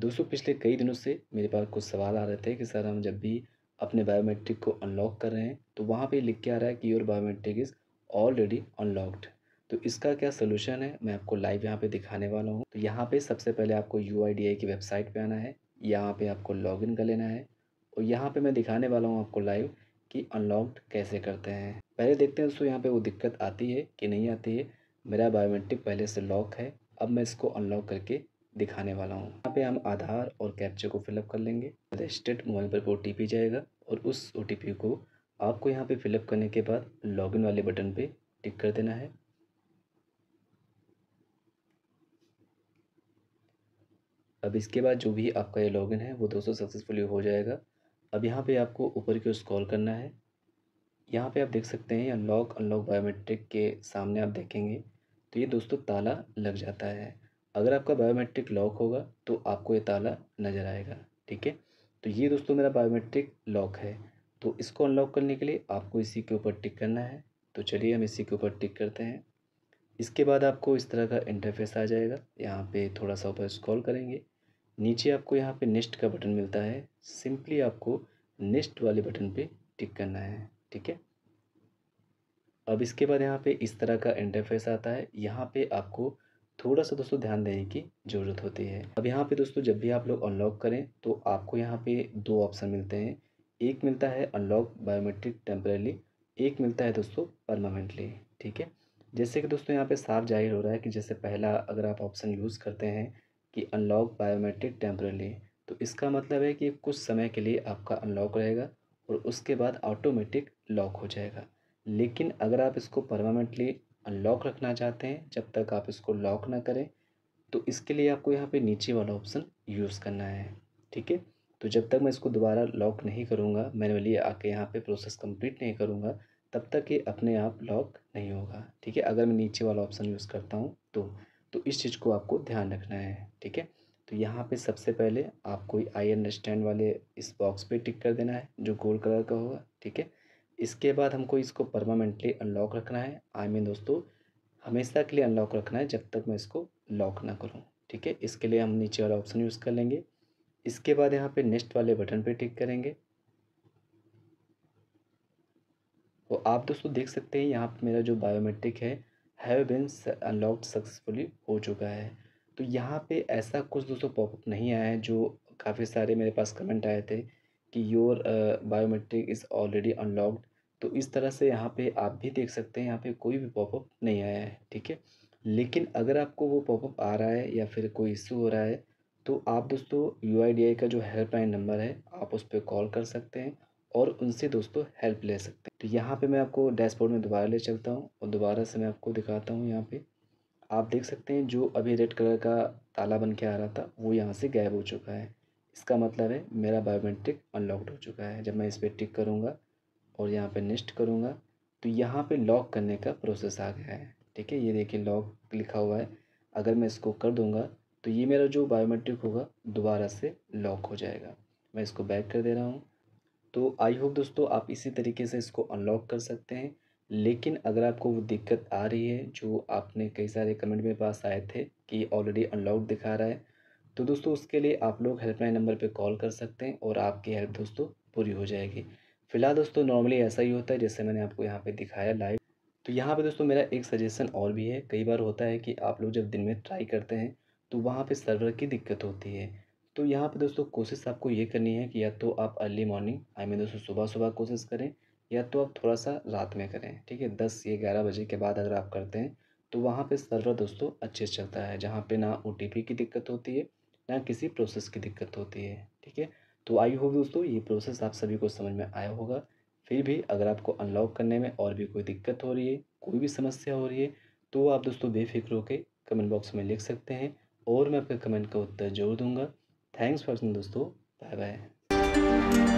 दोस्तों पिछले कई दिनों से मेरे पास कुछ सवाल आ रहे थे कि सर हम जब भी अपने बायोमेट्रिक को अनलॉक कर रहे हैं तो वहाँ पे लिख के आ रहा है कि your biometric is already unlocked तो इसका क्या सलूशन है मैं आपको लाइव यहाँ पे दिखाने वाला हूँ तो यहाँ पे सबसे पहले आपको यू की वेबसाइट पे आना है यहाँ पे आपको लॉगिन कर लेना है और यहाँ पे मैं दिखाने वाला हूँ आपको लाइव कि अनलॉक्ड कैसे करते हैं पहले देखते हैं दोस्तों यहाँ पर वो दिक्कत आती है कि नहीं आती है मेरा बायोमेट्रिक पहले से लॉक है अब मैं इसको अनलॉक करके दिखाने वाला हूँ यहाँ पे हम आधार और कैप्चर को फिलअप कर लेंगे रजिस्टर्ड मोबाइल पर ओ टी जाएगा और उस ओ को आपको यहाँ पे फिलअप करने के बाद लॉगिन वाले बटन पे टिक कर देना है अब इसके बाद जो भी आपका ये लॉगिन है वो दोस्तों सक्सेसफुली हो जाएगा अब यहाँ पे आपको ऊपर की ओर स्कॉल करना है यहाँ पे आप देख सकते हैं अनलॉक अनलॉक बायोमेट्रिक के सामने आप देखेंगे तो ये दोस्तों ताला लग जाता है अगर आपका बायोमेट्रिक लॉक होगा तो आपको ये ताला नज़र आएगा ठीक है तो ये दोस्तों मेरा बायोमेट्रिक लॉक है तो इसको अनलॉक करने के लिए आपको इसी के ऊपर टिक करना है तो चलिए हम इसी के ऊपर टिक करते हैं इसके बाद आपको इस तरह का इंटरफेस आ जाएगा यहाँ पे थोड़ा सा ऊपर स्क्रॉल करेंगे नीचे आपको यहाँ पे नेस्ट का बटन मिलता है सिंपली आपको नेस्ट वाले बटन पे टिक करना है ठीक है अब इसके बाद यहाँ पे इस तरह का इंटरफेस आता है यहाँ पे आपको थोड़ा सा दोस्तों ध्यान देने की ज़रूरत होती है अब यहाँ पे दोस्तों जब भी आप लोग अनलॉक करें तो आपको यहाँ पे दो ऑप्शन मिलते हैं एक मिलता है अनलॉक बायोमेट्रिक टेम्परेली एक मिलता है दोस्तों परमानेंटली ठीक है जैसे कि दोस्तों यहाँ पे साफ जाहिर हो रहा है कि जैसे पहला अगर आप ऑप्शन यूज़ करते हैं कि अनलॉक बायोमेट्रिक टेम्परेली तो इसका मतलब है कि कुछ समय के लिए आपका अनलॉक रहेगा और उसके बाद ऑटोमेटिक लॉक हो जाएगा लेकिन अगर आप इसको परमानेंटली अनलॉक रखना चाहते हैं जब तक आप इसको लॉक ना करें तो इसके लिए आपको यहाँ पे नीचे वाला ऑप्शन यूज़ करना है ठीक है तो जब तक मैं इसको दोबारा लॉक नहीं करूँगा मैनुअली आके यहाँ पे प्रोसेस कंप्लीट नहीं करूँगा तब तक ये अपने आप लॉक नहीं होगा ठीक है अगर मैं नीचे वाला ऑप्शन यूज़ करता हूँ तो तो इस चीज़ को आपको ध्यान रखना है ठीक है तो यहाँ पर सबसे पहले आपको आई अंडरस्टैंड वाले इस बॉक्स पर टिक कर देना है जो गोल्ड कलर का होगा ठीक है इसके बाद हमको इसको परमानेंटली अनलॉक रखना है आई मीन दोस्तों हमेशा के लिए अनलॉक रखना है जब तक मैं इसको लॉक ना करूँ ठीक है इसके लिए हम नीचे वाला ऑप्शन यूज़ कर लेंगे इसके बाद यहाँ पे नेक्स्ट वाले बटन पे टिक करेंगे तो आप दोस्तों देख सकते हैं यहाँ पे मेरा जो बायोमेट्रिक है हैव बिन अनलॉक्ड सक्सेसफुली हो चुका है तो यहाँ पे ऐसा कुछ दोस्तों पॉपअप नहीं आया है जो काफ़ी सारे मेरे पास कमेंट आए थे कि your biometric is already unlocked तो इस तरह से यहाँ पे आप भी देख सकते हैं यहाँ पे कोई भी पॉपअप नहीं आया है ठीक है लेकिन अगर आपको वो पॉपअप आ रहा है या फिर कोई इशू हो रहा है तो आप दोस्तों यू का जो हेल्पलाइन नंबर है आप उस पर कॉल कर सकते हैं और उनसे दोस्तों हेल्प ले सकते हैं तो यहाँ पे मैं आपको डैशबोर्ड में दोबारा ले चलता हूँ और दोबारा से मैं आपको दिखाता हूँ यहाँ पे आप देख सकते हैं जो अभी रेड कलर का ताला बन के आ रहा था वो यहाँ से गायब हो चुका है इसका मतलब है मेरा बायोमेट्रिक अनलॉकड हो चुका है जब मैं इस पर टिक करूँगा और यहाँ पर नेक्स्ट करूँगा तो यहाँ पर लॉक करने का प्रोसेस आ गया है ठीक है ये देखिए लॉक लिखा हुआ है अगर मैं इसको कर दूँगा तो ये मेरा जो बायोमेट्रिक होगा दोबारा से लॉक हो जाएगा मैं इसको बैक कर दे रहा हूँ तो आई होप दोस्तों आप इसी तरीके से इसको अनलॉक कर सकते हैं लेकिन अगर आपको वो दिक्कत आ रही है जो आपने कई सारे कमेंट मेरे पास आए थे कि ऑलरेडी अनलॉक दिखा रहा है तो दोस्तों उसके लिए आप लोग हेल्पलाइन नंबर पर कॉल कर सकते हैं और आपकी हेल्प दोस्तों पूरी हो जाएगी फ़िलहाल दोस्तों नॉर्मली ऐसा ही होता है जैसे मैंने आपको यहाँ पर दिखाया लाइव तो यहाँ पे दोस्तों मेरा एक सजेशन और भी है कई बार होता है कि आप लोग जब दिन में ट्राई करते हैं तो वहाँ पर सर्वर की दिक्कत होती है तो यहाँ पर दोस्तों कोशिश आपको ये करनी है कि या तो आप अर्ली मॉर्निंग आई मीन दोस्तों सुबह सुबह कोशिश करें या तो आप थोड़ा सा रात में करें ठीक है दस या ग्यारह बजे के बाद अगर आप करते हैं तो वहाँ पर सर्वर दोस्तों अच्छे से चलता है जहाँ पर ना ओ की दिक्कत होती है ना किसी प्रोसेस की दिक्कत होती है ठीक है तो आई होगी दोस्तों ये प्रोसेस आप सभी को समझ में आया होगा फिर भी अगर आपको अनलॉक करने में और भी कोई दिक्कत हो रही है कोई भी समस्या हो रही है तो आप दोस्तों बेफिक्र होकर कमेंट बॉक्स में लिख सकते हैं और मैं आपके कमेंट का उत्तर जरूर दूंगा थैंक्स फॉर दोस्तों बाय बाय